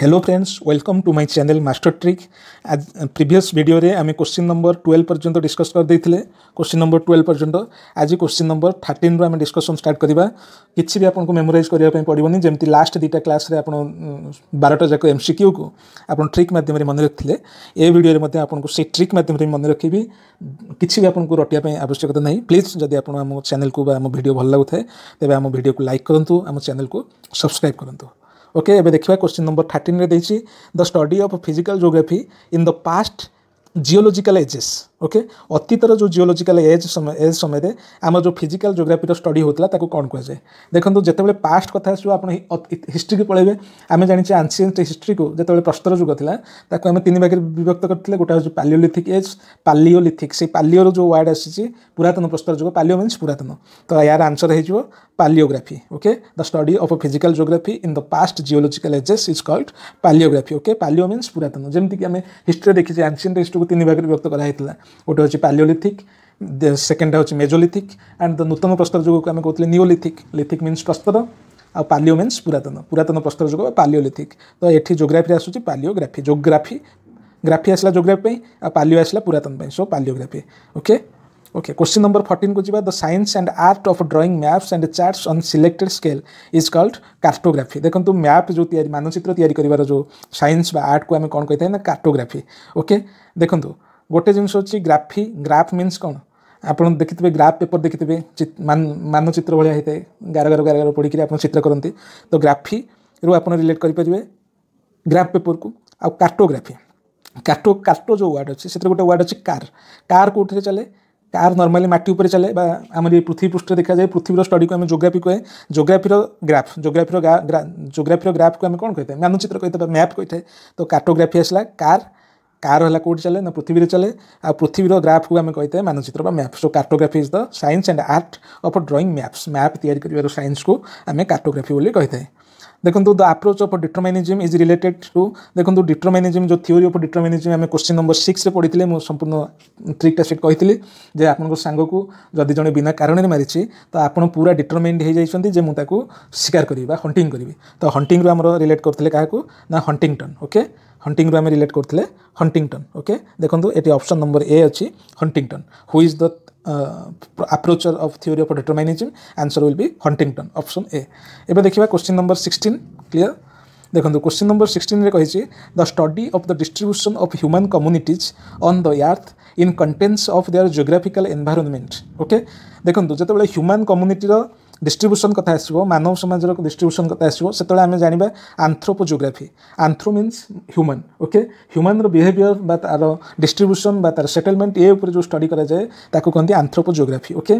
hello friends welcome to my channel master trick आज previous video रे आम question number twelve पर्यटन discuss कर देथिले क्वेश्चन नंबर ट्वेल्व पर्यटन आज क्वेश्चन नंबर 13 रु आम डिस्कसन स्टार्ट करवा किछि भी आपन मेमोरइज मेमोराइज करिया पई लास्ट दुटा क्लास रे आपन 12 टा जाक को आप ट्रिक माध्यम मन रखथिले ए भिडियो रे से ट्रिक माध्यम मन रखी किछि भी आपन को रटिया पई आवश्यकता नाही प्लीज जदि आपन हम को बा हम भिडियो भल लागुथे तेबे हम भिडियो को लाइक करूँ आम चेल्क सब्सक्राइब करूँ ଓକେ ଏବେ ଦେଖିବା କ୍ୱେଶ୍ଚିନ୍ ନମ୍ବର ଥାର୍ଟିନ୍ରେ ଦେଇଛି the study of physical geography in the past geological ages okay अतीतर जो जियोलोजिकाल एज एज समय आम जो फिजिकाल जोग्राफी स्टडी होता कौन कहुए देखो जिते पास्ट कथ आस हिस्ट्री को पलैबे आम जाने आंसीएंट हिस्ट्री को जो प्रस्तर जुग था तीन भाग विभक्त करते गोटे हूँ पालिओलिथिक एज पालिओलिथिक से पालिओर जो वार्ड आसी पुरातन प्रस्तर जुग पालिओ मीन्स पुरातन तो यार आंसर हो palaeography okay the study of a physical geography in the past geological ages is called palaeography okay palaeo means पुरतन जमीक आम हिस्ट्री देखीचे आंसीएंट हिस्ट्री ତିନି ଭାଗରେ ବିଭକ୍ତ କରାଯାଇଥିଲା ଗୋଟେ ହେଉଛି ପାଲିଓଲିଥିକ୍ ସେକେଣ୍ଡଟା ହେଉଛି ମେଜୋଲିଥିକ୍ ଆଣ୍ଡ ନୂତନ ପ୍ରସ୍ତର ଯୁଗକୁ ଆମେ କହୁଥିଲେ ନିଓଲିଥିକ୍ ଲିଥିକ୍ ମିନ୍ସ ପ୍ରସ୍ତର ଆଉ ପାଲିଓ ମିନ୍ସ ପୁରାତନ ପୁରାତନ ପ୍ରସ୍ତର ଯୁଗ ବା ପାଲିଓଲିଥିକ୍ ତ ଏଠି ଜୋଗ୍ରାଫି ଆସୁଛି ପାଲିଓଗ୍ରାଫି ଜୋଗ୍ରାଫି ଗ୍ରାଫି ଆସିଲା ଜୋଗ୍ରାଫି ପାଇଁ ଆଉ ପାଲିଓ ଆସିଲା ପୁରାତନ ପାଇଁ so palaeography okay okay question number fourteen को जी the science and art of drawing maps and charts on selected scale is called cartography देखो मैप तो जो मानचित्र या जो सैंस आर्ट को आम कौन कही था ना कार्टोग्राफी ओके देखो तो, गोटे जिनस ग्राफी ग्राफ मीनस कौन आप देखिए ग्राफ पेपर देखि मानचित्र भाई होता है गार गार गार गार पढ़ी आप चित्र करते तो ग्राफी रु आप रिलेट करेंगे ग्राफ पेपर को आ कार्टोग्राफी कार्टो कार्टो जो वार्ड अच्छे से गोटे वार्ड अच्छे कार कार कौटे चले କାର୍ ନର୍ମାଲି ମାଟି ଉପରେ ଚାଲେ ବା ଆମର ଏ ପୃଥିବୀ ପୃଷ୍ଠରେ ଦେଖାଯାଏ ପୃଥିବୀର ଷ୍ଟଡ଼ିକୁ ଆମେ ଜୋଗ୍ରାଫି କହେ ଜୋଗ୍ରାଫିର ଗ୍ରାଫ୍ ଜୋଗ୍ରାଫିର ଜୋଗ୍ରାଫିର ଗ୍ରାଫ୍କୁ ଆମେ କ'ଣ କହିଥାଏ ମାନଚିତ୍ର କହିଥାଏ ମ୍ୟାପ୍ କହିଥାଏ ତ କାର୍ଟୋଗ୍ରାଫି ଆସିଲା କାର୍ କାର୍ ହେଲା କେଉଁଠି ଚାଲେ ନା ପୃଥିବୀରେ ଚାଲେ ଆଉ ପୃଥିବୀର ଗ୍ରାଫ୍କୁ ଆମେ କହିଥାଏ ମାନଚିତ୍ର ବା map so cartography is the science and art of drawing maps map ତିଆରି କରିବାର ସାଇନ୍ସକୁ ଆମେ କାର୍ଟୋଗ୍ରାଫି ବୋଲି କହିଥାଏ দেখন্তু the approach of determinism is related to দেখন্তু ডিটারমিনিজম যে থিওরি অফ ডিটারমিনিজম আমি কোশ্চিন নম্বর 6 রে পড়িলে মু সম্পূর্ণ ট্রিকটা সেট কইতিলি যে আপনক সাঙ্গকু যদি জনে বিনা কারণে মারিছি তো আপন পুরা ডিটারমাইন্ড হই যাইছন্তি যে মু তাকু শিকার করিবি বা হন্টিং করিবি তো হন্টিং রু আমরা রিলেট করতিলে কাহাকু না হন্টিংটন ওকে হন্টিং রু আমি রিলেট করতিলে হন্টিংটন ওকে দেখন্তু এটি অপশন নম্বর এ আছে Huntington who is the approach of theory of determinism answer will be huntington option a ebe dekhiba question number 16 clear ଦେଖନ୍ତୁ କ୍ୱେଶ୍ଚିନ୍ ନମ୍ବର ସିକ୍ସଟିନ୍ରେ କହିଛି the study of the distribution of human communities on the earth in contents of their geographical environment okay ଦେଖନ୍ତୁ ଯେତେବେଳେ human କମ୍ୟୁନିଟିର distribution କଥା ଆସିବ ମାନବ ସମାଜର distribution କଥା ଆସିବ ସେତେବେଳେ ଆମେ ଜାଣିବା anthropogeography anthropo means human okay ହ୍ୟୁମାନ୍ର ବିହେଭିଅର୍ ବା ତା'ର ଡିଷ୍ଟ୍ରିବ୍ୟୁସନ୍ ବା ତା'ର ସେଟେଲମେଣ୍ଟ ଏ ଉପରେ ଯେଉଁ ଷ୍ଟଡ଼ି କରାଯାଏ ତାକୁ କହନ୍ତି anthropogeography okay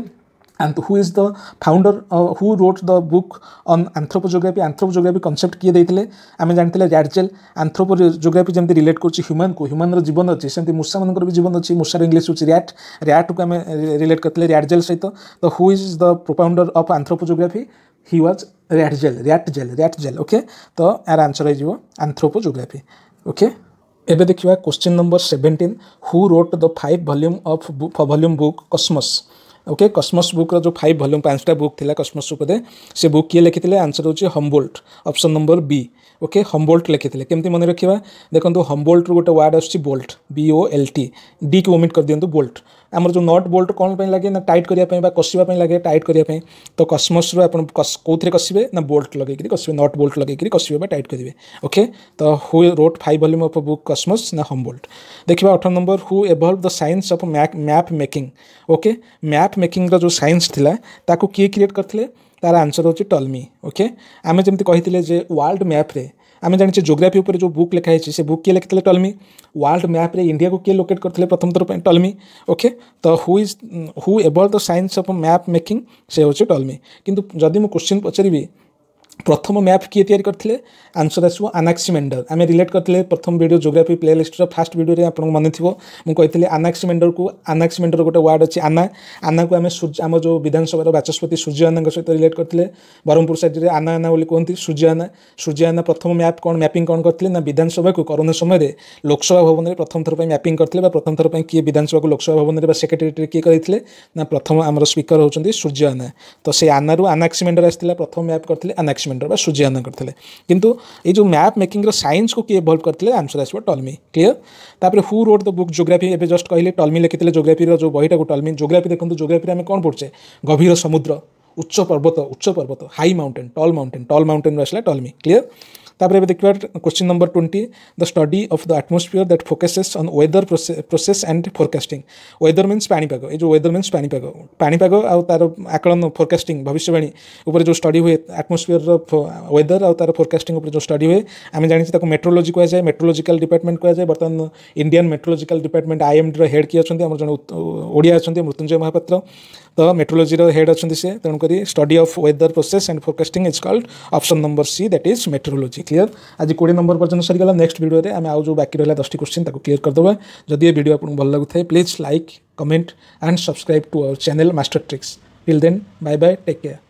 and who is the founder uh, who wrote the book on anthropogeography anthropogeography concept किए ଦେଇଥିଲେ ଆମେ ଜାଣିଥିଲେ ରାଡଜେଲ anthropogeography ଯେମିତି ରିଲେଟ୍ କରୁଛି ହ୍ୟୁମାନ କୁ ହ୍ୟୁମାନର ଜୀବନ ଅଛି ସେମିତି ମୂଷାମାନଙ୍କର ବି ଜୀବନ ଅଛି ମୂଷାର ଇଂଲିଶ ହେଉଛି ରାଟ୍ ରାଟ୍କୁ ଆମେ ରିଲେଟ୍ କରିଥିଲେ ରାଡଜେଲ ସହିତ ତ who is the propounder of anthropogeography he was Ratzel Ratzel Ratzel okay ତ ଏହାର ଆନ୍ସର ହେଇଯିବ ଆନ୍ଥ୍ରୋପୋଜୋଗ୍ରାଫି ଓକେ ଏବେ ଦେଖିବା question number seventeen who wrote the five volume of volume book Kosmos okay Kosmos book wrote five volume पांचटा book थी Kosmos उपरे से book किए लिखी आंसर होती है Humboldt option number B okay Humboldt लिखी थे कमी मन रखा देखो हमबोल्ट्रु गोटे वार्ड आस bolt B O L T D को ओमिट कर दिखाँ बोल्ट ଆମର ଯେଉଁ ନଟ୍ ବୋଲ୍ଟ କ'ଣ ପାଇଁ ଲାଗେ ନା ଟାଇଟ୍ କରିବା ପାଇଁ ବା କଷିବା ପାଇଁ ଲାଗେ ଟାଇଟ୍ କରିବା ପାଇଁ ତ କସମସ୍ରୁ ଆପଣ କେଉଁଥିରେ କଷିବେ ନା ବୋଲ୍ଟ ଲଗେଇକିରି କଷିବେ ନଟ୍ ବୋଲ୍ଟ ଲଗେଇକିରି କଷିବେ ବା ଟାଇଟ୍ କରିବେ ଓକେ ତ who wrote five volume of book Kosmos ନା ହୋମ୍ ବୋଲ୍ଟ ଦେଖିବା ଅଠର number who evolve the science of map making okay map ମେକିଂର ଯେଉଁ ସାଇନ୍ସ ଥିଲା ତାକୁ କିଏ କ୍ରିଏଟ୍ କରିଥିଲେ ତାର ଆନ୍ସର ହେଉଛି ଟଲ୍ମି ଓକେ ଆମେ ଯେମିତି କହିଥିଲେ ଯେ ୱାର୍ଲଡ଼ ମ୍ୟାପ୍ରେ आम जाने जोग्राफी पर जो बुक लिखाई से बुक किए लिखी टलमी वर्ल्ड मैप्रे इंडिया को किए लोकेट करते प्रथम थर टलमी ओके तो who is who able the science of map making से हूँ टलमी कितु जदि मुझे क्वेश्चन पचारि প্রথম ম্যাপ কিয়ে তৈরি করলে আনসর আসব আনাক্সিমেন্ডর আমি রিলেট করলে প্রথম ভিডিও জিওগ্রাফি প্লে লিষ্টর ফার্স্ট ভিডিওরে আপনার মনে থাকবে মু কে আনাক্সিমেন্ডর কু আনাক্সিমেন্ডর গোটে ওয়ার্ড অছি আনা আনাকু আমি সূর্য আমার যে বিধানসভার বাচস্পতি সূর্য আনা সহ রিলেট করলে ব্রহ্মপুর সাইডে আনা আনা বলে কুহতি সূর্য আনা সূর্য আনা প্রথম ম্যাপ কোণ ম্যাপিং কোণ করলে না বিধানসভাকে করোনা সময় লোকসভা ভবনের প্রথম থর ম্যাপিং করলে বা প্রথম থর কিয়ে বিধানসভাকে লোকসভা ভবনের বা সেক্রেটারিয়েটরে কিয়ে করে না প্রথম আমার স্পিকর হচ্ছেন সূর্য আনা তো সেই আনারু আনাক্সিমেন্ডর আসছিল প্রথম ম্যাপ করলে আনাক্সিমেন্ডর ମ୍ୟାନେଜମେଣ୍ଟର ବା ସୂର୍ଯ୍ୟାନନ୍ଦ କରିଥିଲେ କିନ୍ତୁ ଏଇ ଯେଉଁ ମ୍ୟାପ୍ ମେକିଂର ସାଇନ୍ସକୁ କିଏ ଇଭଲ୍ଭ କରିଥିଲେ ଆନ୍ସର ଆସିବ ଟଲ୍ମି କ୍ଲିଅର ତାପରେ who wrote the book geography ଏବେ ଜଷ୍ଟ କହିଲେ ଟଲ୍ମି ଲେଖିଥିଲେ ଜୋଗ୍ରାଫିର ଯେଉଁ ବହିଟାକୁ ଟଲ୍ମି ଜୋଗ୍ରାଫି ଦେଖନ୍ତୁ ଜୋଗ୍ରାଫିରେ ଆମେ କ'ଣ ପଢ଼ୁଛେ ଗଭୀର ସମୁଦ୍ର ଉଚ୍ଚ ପର୍ବତ ଉଚ୍ଚ ପର୍ବତ high mountain tall mountain tall ମାଉଣ୍ଟେନ୍ରୁ ଆସିଲା ଟଲ୍ମି କ୍ଲିଅର ତାପରେ ଏବେ ଦେଖିବା question number twenty the study of the atmosphere that focuses on weather process and forecasting weather means ପାଣିପାଗ ଏ ଯେଉଁ ୱେଦର ମିନ୍ସ ପାଣିପାଗ ପାଣିପାଗ ଆଉ ତାର ଆକଳନ ଫୋରକାଷ୍ଟିଂ ଭବିଷ୍ୟବାଣୀ ଉପରେ ଯେଉଁ ଷ୍ଟଡି ହୁଏ ଆଟମୋସ୍ଫିୟରର ୱେଦର ଆଉ ତାର ଫୋରକାଷ୍ଟିଂ ଉପରେ ଯେଉଁ ଷ୍ଟଡି ହୁଏ ଆମେ ଜାଣିଛେ ତାକୁ ମେଟ୍ରୋଲୋଜି କୁହାଯାଏ ମେଟ୍ରୋଲୋଜିକାଲ ଡିପାର୍ଟମେଣ୍ଟ କୁହାଯାଏ ବର୍ତ୍ତମାନ ଇଣ୍ଡିଆନ୍ ମେଟ୍ରୋଲୋଜିକାଲ ଡିପାର୍ଟମେଣ୍ଟ ଆଇଏମ୍ଡିର ହେଡ୍ କିଏ ଅଛନ୍ତି ଆମର ଜଣେ ଓଡ଼ିଆ ଅଛନ୍ତି ମୃତ୍ୟୁଞ୍ଜୟ ମହାପାତ୍ର ତ ମେଟ୍ରୋଲୋଜିର ହେଡ୍ ଅଛନ୍ତି ସେ ତେଣୁକରି study of weather process and forecasting is called option number C that is meteorology clear ଆଜି କୋଡ଼ିଏ ନମ୍ବର ପର୍ଯ୍ୟନ୍ତ ସରିଗଲା ନେକ୍ସଟ ଭିଡ଼ିଓରେ ଆମେ ଆଉ ଯେଉଁ ବାକି ରହିଲା ଦଶଟି କୋଶ୍ଚିନ୍ ତାକୁ କ୍ଲିୟର କରିଦେବା ଯଦି ଏ ଭିଡ଼ିଓ ଆପଣଙ୍କୁ ଭଲ ଲାଗୁଥାଏ please like comment and subscribe to our channel master tricks till then bye bye take care